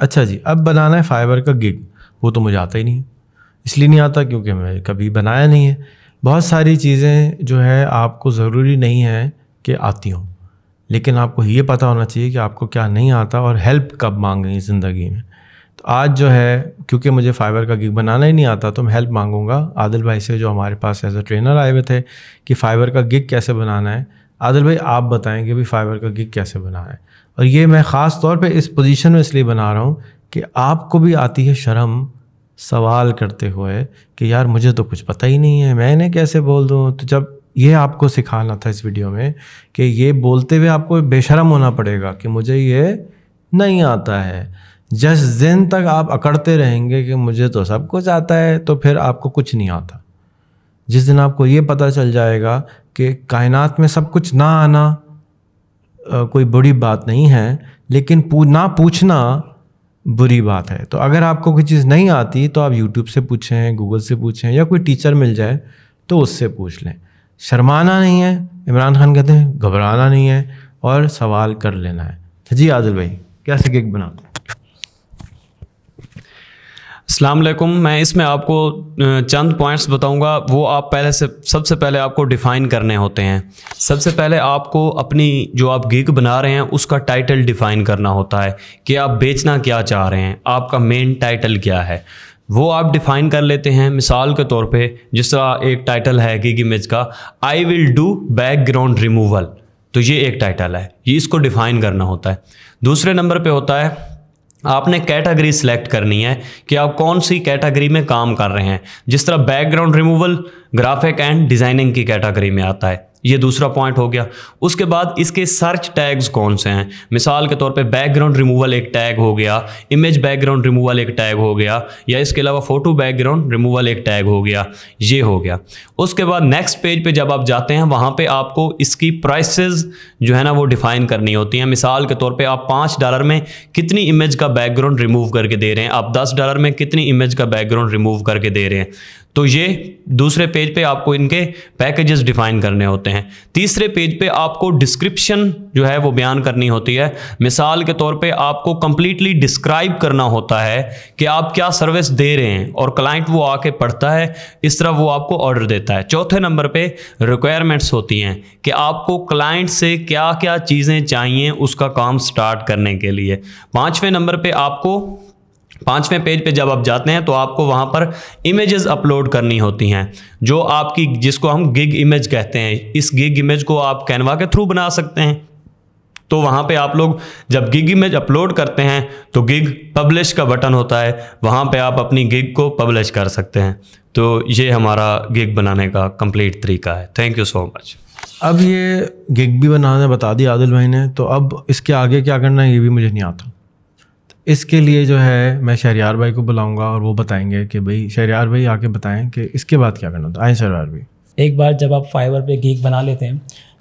अच्छा जी अब बनाना है फाइबर का गिग वो तो मुझे आता ही नहीं इसलिए नहीं आता क्योंकि मैं कभी बनाया नहीं है बहुत सारी चीज़ें जो है आपको ज़रूरी नहीं है कि आती हों लेकिन आपको ये पता होना चाहिए कि आपको क्या नहीं आता और हेल्प कब मांगेंगे ज़िंदगी में तो आज जो है क्योंकि मुझे फाइबर का गिग बनाना ही नहीं आता तो मैं हेल्प मांगूंगा आदिल भाई से जो हमारे पास एज अ ट्रेनर आए हुए थे कि फ़ाइबर का गिग कैसे बनाना है आदिल भाई आप बताएँगे भी फाइबर का गिग कैसे बनाना है और ये मैं ख़ास तौर पे इस पोजीशन में इसलिए बना रहा हूँ कि आपको भी आती है शर्म सवाल करते हुए कि यार मुझे तो कुछ पता ही नहीं है मैंने कैसे बोल दूँ तो जब ये आपको सिखाना था इस वीडियो में कि ये बोलते हुए आपको बेशरम होना पड़ेगा कि मुझे ये नहीं आता है जिस दिन तक आप अकड़ते रहेंगे कि मुझे तो सब कुछ आता है तो फिर आपको कुछ नहीं आता जिस दिन आपको ये पता चल जाएगा कि कायनात में सब कुछ ना आना कोई बुरी बात नहीं है लेकिन पू, ना पूछना बुरी बात है तो अगर आपको कोई चीज़ नहीं आती तो आप यूट्यूब से पूछें गूगल से पूछें या कोई टीचर मिल जाए तो उससे पूछ लें शर्माना नहीं है इमरान खान कहते हैं घबराना नहीं है और सवाल कर लेना है जी आदिल भाई कैसे केक बनाते हैं असलकुम मैं इसमें आपको चंद पॉइंट्स बताऊंगा वो आप पहले से सबसे पहले आपको डिफ़ाइन करने होते हैं सबसे पहले आपको अपनी जो आप गिग बना रहे हैं उसका टाइटल डिफ़ाइन करना होता है कि आप बेचना क्या चाह रहे हैं आपका मेन टाइटल क्या है वो आप डिफ़ाइन कर लेते हैं मिसाल के तौर पे जिस तरह एक टाइटल है गिग इमेज का I will do background removal तो ये एक टाइटल है ये इसको डिफ़ाइन करना होता है दूसरे नंबर पे होता है आपने कैटेगरी सिलेक्ट करनी है कि आप कौन सी कैटेगरी में काम कर रहे हैं जिस तरह background removal graphic and designing की कैटेगरी में आता है ये दूसरा पॉइंट हो गया उसके बाद इसके सर्च टैग्स कौन से हैं मिसाल के तौर पे बैकग्राउंड रिमूवल एक टैग हो गया इमेज बैकग्राउंड रिमूवल एक टैग हो गया या इसके अलावा फोटो बैकग्राउंड रिमूवल एक टैग हो गया ये हो गया उसके बाद नेक्स्ट पेज पे जब आप जाते हैं वहाँ पे आपको इसकी प्राइसेस जो है ना वो डिफाइन करनी होती हैं मिसाल के तौर पर आप पाँच डॉलर में कितनी इमेज का बैकग्राउंड रिमूव करके दे रहे हैं आप दस डॉलर में कितनी इमेज का बैकग्राउंड रिमूव करके दे रहे हैं तो ये दूसरे पेज पे आपको इनके पैकेजेस डिफाइन करने होते हैं तीसरे पेज पे आपको डिस्क्रिप्शन जो है वो बयान करनी होती है मिसाल के तौर पे आपको कम्प्लीटली डिस्क्राइब करना होता है कि आप क्या सर्विस दे रहे हैं और क्लाइंट वो आके पढ़ता है इस तरह वो आपको ऑर्डर देता है चौथे नंबर पे रिक्वायरमेंट्स होती हैं कि आपको क्लाइंट से क्या क्या चीज़ें चाहिए उसका काम स्टार्ट करने के लिए पाँचवें नंबर पर आपको पाँचवें पेज पे जब आप जाते हैं तो आपको वहाँ पर इमेजेस अपलोड करनी होती हैं जो आपकी जिसको हम गिग इमेज कहते हैं इस गिग इमेज को आप कैनवा के थ्रू बना सकते हैं तो वहाँ पे आप लोग जब गिग इमेज अपलोड करते हैं तो गिग पब्लिश का बटन होता है वहाँ पे आप अपनी गिग को पब्लिश कर सकते हैं तो ये हमारा गिग बनाने का कंप्लीट तरीका है थैंक यू सो मच अब ये गिग भी बनाने बता दिया आदिल भाई ने तो अब इसके आगे क्या करना है ये भी मुझे नहीं आता इसके लिए जो है मैं शहरियार भाई को बुलाऊंगा और वो बताएंगे कि भाई शहरियार भाई आके बताएं कि इसके बाद क्या करना होता है आए शहरियार भाई एक बार जब आप फाइबर पे गीक बना लेते हैं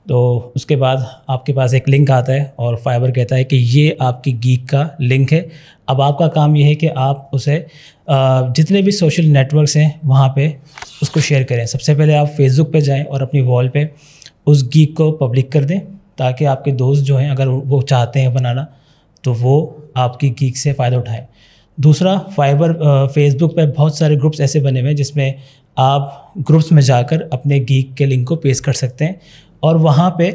तो उसके बाद आपके पास एक लिंक आता है और फाइबर कहता है कि ये आपकी गीक का लिंक है अब आपका काम ये है कि आप उसे जितने भी सोशल नेटवर्क्स हैं वहाँ पे उसको शेयर करें सबसे पहले आप फेसबुक पे जाएं और अपनी वॉल पे उस गीक को पब्लिक कर दें ताकि आपके दोस्त जो हैं अगर वो चाहते हैं बनाना तो वो आपकी गीक से फ़ायदा उठाए दूसरा फाइबर फेसबुक पर बहुत सारे ग्रुप्स ऐसे बने हुए हैं जिसमें आप ग्रुप्स में जाकर अपने गीक के लिंक को पेश कर सकते हैं और वहाँ पे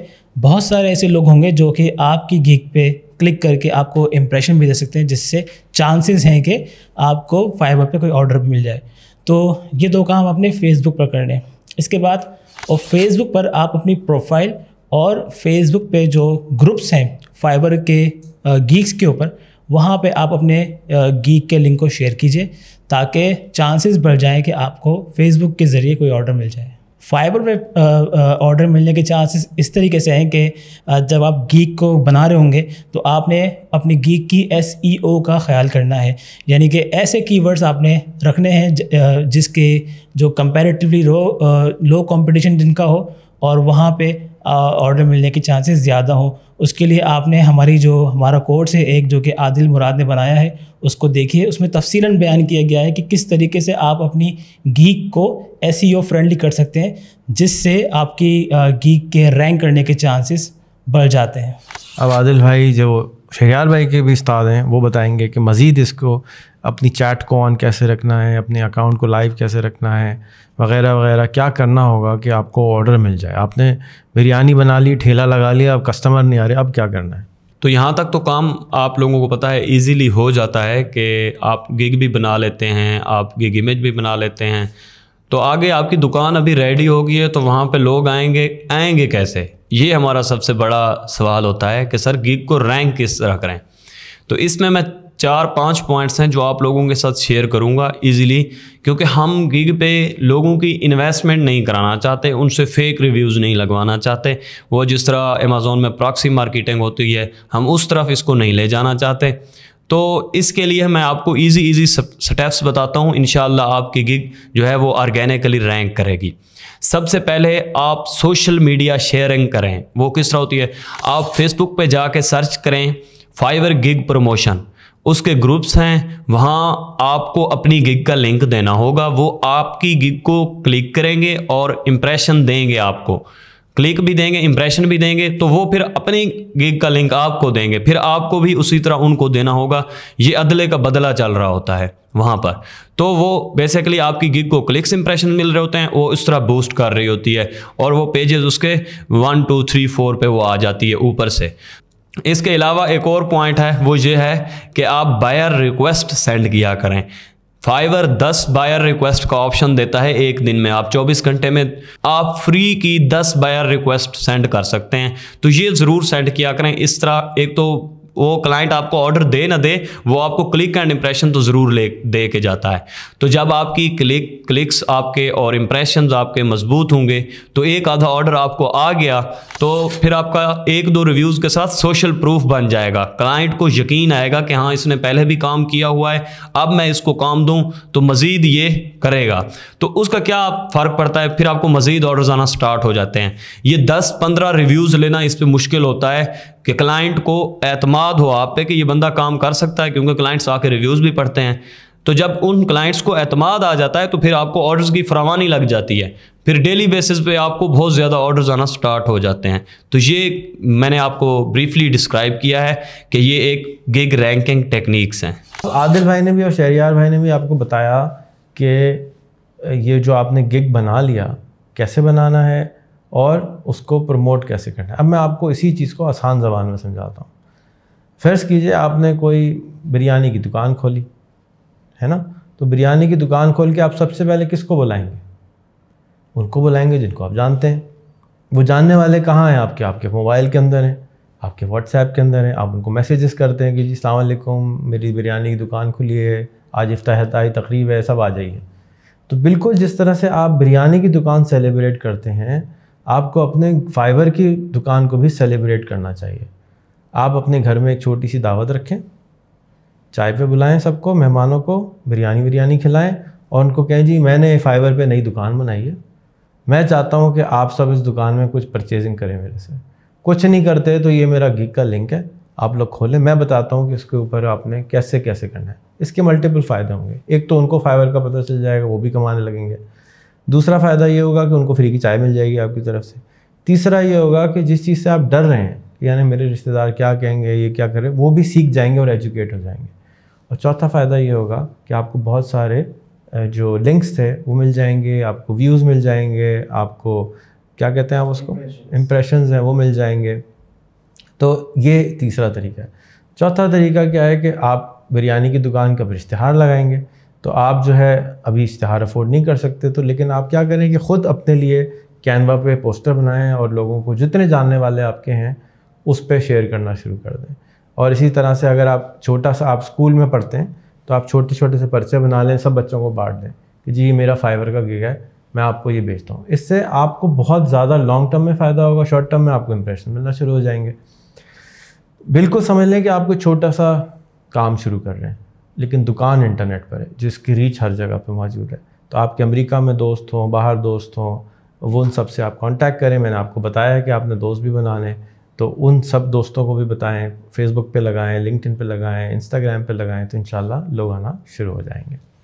बहुत सारे ऐसे लोग होंगे जो कि आपकी गीक पे क्लिक करके आपको इम्प्रेशन भी दे सकते हैं जिससे चांसेस हैं कि आपको फाइबर पे कोई ऑर्डर भी मिल जाए तो ये दो काम अपने फेसबुक पर करने इसके बाद और फेसबुक पर आप अपनी प्रोफाइल और फेसबुक पे जो ग्रुप्स हैं फाइबर के गीक्स के ऊपर वहाँ पे आप अपने गीक के लिंक को शेयर कीजिए ताकि चांसेस बढ़ जाएं कि आपको फेसबुक के ज़रिए कोई ऑर्डर मिल जाए फाइबर पे ऑर्डर मिलने के चांसेस इस तरीके से हैं कि जब आप गीक को बना रहे होंगे तो आपने अपनी गीक की एस e का ख्याल करना है यानी कि ऐसे कीवर्ड्स आपने रखने हैं जिसके जो कंपैरेटिवली लो लो कंपटीशन जिनका हो और वहाँ पे ऑर्डर मिलने के चांसेस ज़्यादा हों उसके लिए आपने हमारी जो हमारा कोर्स है एक जो कि आदिल मुराद ने बनाया है उसको देखिए उसमें तफसीला बयान किया गया है कि किस तरीके से आप अपनी गीक को एस फ्रेंडली e कर सकते हैं जिससे आपकी गीक के रैंक करने के चांसेस बढ़ जाते हैं अब आदिल भाई जो शहयाल भाई के भी उस्ताद हैं वो बताएंगे कि मज़ीद इसको अपनी चैट को ऑन कैसे रखना है अपने अकाउंट को लाइव कैसे रखना है वगैरह वगैरह क्या करना होगा कि आपको ऑर्डर मिल जाए आपने बिरयानी बना ली ठेला लगा लिया अब कस्टमर नहीं आ रहे अब क्या करना है तो यहाँ तक तो काम आप लोगों को पता है इजीली हो जाता है कि आप गिग भी बना लेते हैं आप गिग इमेज भी बना लेते हैं तो आगे आपकी दुकान अभी रेडी हो गई है तो वहाँ पर लोग आएंगे आएंगे कैसे ये हमारा सबसे बड़ा सवाल होता है कि सर गिग को रैंक किस तरह करें तो इसमें मैं चार पाँच पॉइंट्स हैं जो आप लोगों के साथ शेयर करूँगा ईजिली क्योंकि हम गिग पे लोगों की इन्वेस्टमेंट नहीं कराना चाहते उनसे फेक रिव्यूज़ नहीं लगवाना चाहते वो जिस तरह अमेज़ोन में प्रॉक्सी मार्केटिंग होती है हम उस तरफ इसको नहीं ले जाना चाहते तो इसके लिए मैं आपको इजी इजी स्टेप्स बताता हूँ इन आपकी गिग जो है वो ऑर्गेनिकली रैंक करेगी सबसे पहले आप सोशल मीडिया शेयरिंग करें वो किस तरह होती है आप फेसबुक पर जाके सर्च करें फाइवर गिग प्रमोशन उसके ग्रुप्स हैं वहाँ आपको अपनी गिग का लिंक देना होगा वो आपकी गिग को क्लिक करेंगे और इम्प्रेशन देंगे आपको क्लिक भी देंगे इम्प्रेशन भी देंगे तो वो फिर अपनी गिग का लिंक आपको देंगे फिर आपको भी उसी तरह उनको देना होगा ये अदले का बदला चल रहा होता है वहाँ पर तो वो बेसिकली आपकी गिग को क्लिक्स इंप्रेशन मिल रहे होते हैं वो इस तरह बूस्ट कर रही होती है और वो पेजेस उसके वन टू थ्री फोर पे वो आ जाती है ऊपर से इसके अलावा एक और पॉइंट है वो ये है कि आप बायर रिक्वेस्ट सेंड किया करें फाइवर 10 बायर रिक्वेस्ट का ऑप्शन देता है एक दिन में आप 24 घंटे में आप फ्री की 10 बायर रिक्वेस्ट सेंड कर सकते हैं तो ये ज़रूर सेंड किया करें इस तरह एक तो वो क्लाइंट आपको ऑर्डर दे ना दे वो आपको क्लिक एंड इम्प्रेशन तो ज़रूर ले दे के जाता है तो जब आपकी क्लिक क्लिक्स आपके और इम्प्रेशन आपके मजबूत होंगे तो एक आधा ऑर्डर आपको आ गया तो फिर आपका एक दो रिव्यूज़ के साथ सोशल प्रूफ बन जाएगा क्लाइंट को यकीन आएगा कि हाँ इसने पहले भी काम किया हुआ है अब मैं इसको काम दूँ तो मज़ीद ये करेगा तो उसका क्या फ़र्क पड़ता है फिर आपको मज़ीद ऑर्डर आना स्टार्ट हो जाते हैं ये दस पंद्रह रिव्यूज़ लेना इस पर मुश्किल होता है कि क्लाइंट को एतमाद हो आप पे कि ये बंदा काम कर सकता है क्योंकि क्लाइंट्स आके रिव्यूज़ भी पढ़ते हैं तो जब उन क्लाइंट्स को एतमाद आ जाता है तो फिर आपको ऑर्डर्स की फरावानी लग जाती है फिर डेली बेसिस पे आपको बहुत ज़्यादा ऑर्डर्स आना स्टार्ट हो जाते हैं तो ये मैंने आपको ब्रीफली डिस्क्राइब किया है कि ये एक गिग रैंकिंग टेक्निक्स हैं तो आदिल भाई ने भी और शहरियार भाई ने भी आपको बताया कि ये जो आपने गिग बना लिया कैसे बनाना है और उसको प्रमोट कैसे करना है अब मैं आपको इसी चीज़ को आसान ज़बान में समझाता हूँ फ़र्ज़ कीजिए आपने कोई बिरयानी की दुकान खोली है ना तो बिरयानी की दुकान खोल के आप सबसे पहले किसको बुलाएंगे उनको बुलाएंगे जिनको आप जानते हैं वो जानने वाले कहाँ हैं आपके आपके मोबाइल के अंदर हैं आपके व्हाट्सएप के अंदर हैं आप उनको मैसेजेस करते हैं कि जी सलामकुम मेरी बिरयानी की दुकान खुली है आज इफ्ताहताई तकरीब है सब आ जाइए तो बिल्कुल जिस तरह से आप बिरयानी की दुकान सेलिब्रेट करते हैं आपको अपने फाइबर की दुकान को भी सेलिब्रेट करना चाहिए आप अपने घर में एक छोटी सी दावत रखें चाय पे बुलाएं सबको मेहमानों को बिरयानी बिरयानी खिलाएं और उनको कहें जी मैंने फाइबर पे नई दुकान बनाई है मैं चाहता हूँ कि आप सब इस दुकान में कुछ परचेजिंग करें मेरे से कुछ नहीं करते तो ये मेरा गिग का लिंक है आप लोग खोलें मैं बताता हूँ कि इसके ऊपर आपने कैसे कैसे करना है इसके मल्टीपल फ़ायदे होंगे एक तो उनको फाइबर का पता चल जाएगा वो भी कमाने लगेंगे दूसरा फ़ायदा ये होगा कि उनको फ्री की चाय मिल जाएगी आपकी तरफ से तीसरा ये होगा कि जिस चीज़ से आप डर रहे हैं यानी मेरे रिश्तेदार क्या कहेंगे ये क्या करें वो भी सीख जाएंगे और एजुकेट हो जाएंगे और चौथा फ़ायदा ये होगा कि आपको बहुत सारे जो लिंक्स थे वो मिल जाएंगे आपको व्यूज़ मिल जाएंगे आपको क्या कहते हैं आप उसको इम्प्रेशन हैं वो मिल जाएंगे तो ये तीसरा तरीका है चौथा तरीका क्या है कि आप बिरयानी की दुकान का इश्तहार लगाएंगे तो आप जो है अभी इश्तहार अफोर्ड नहीं कर सकते तो लेकिन आप क्या करें कि ख़ुद अपने लिए कैनवा पे पोस्टर बनाएं और लोगों को जितने जानने वाले आपके हैं उस पर शेयर करना शुरू कर दें और इसी तरह से अगर आप छोटा सा आप स्कूल में पढ़ते हैं तो आप छोटे छोटे से पर्चे बना लें सब बच्चों को बांट दें कि जी ये मेरा फाइवर का गिग है मैं आपको ये बेचता हूँ इससे आपको बहुत ज़्यादा लॉन्ग टर्म में फ़ायदा होगा शॉर्ट टर्म में आपको इम्प्रेशन मिलना शुरू हो जाएंगे बिल्कुल समझ लें कि आप कोई छोटा सा काम शुरू कर रहे हैं लेकिन दुकान इंटरनेट पर है जिसकी रीच हर जगह पर मौजूद है तो आपके अमेरिका में दोस्त हों बाहर दोस्त हों वो उन सब से आप कांटेक्ट करें मैंने आपको बताया कि आपने दोस्त भी बनाने तो उन सब दोस्तों को भी बताएं फेसबुक पे लगाएं लिंकड पे लगाएं इंस्टाग्राम पे लगाएं तो इन लोग आना शुरू हो जाएंगे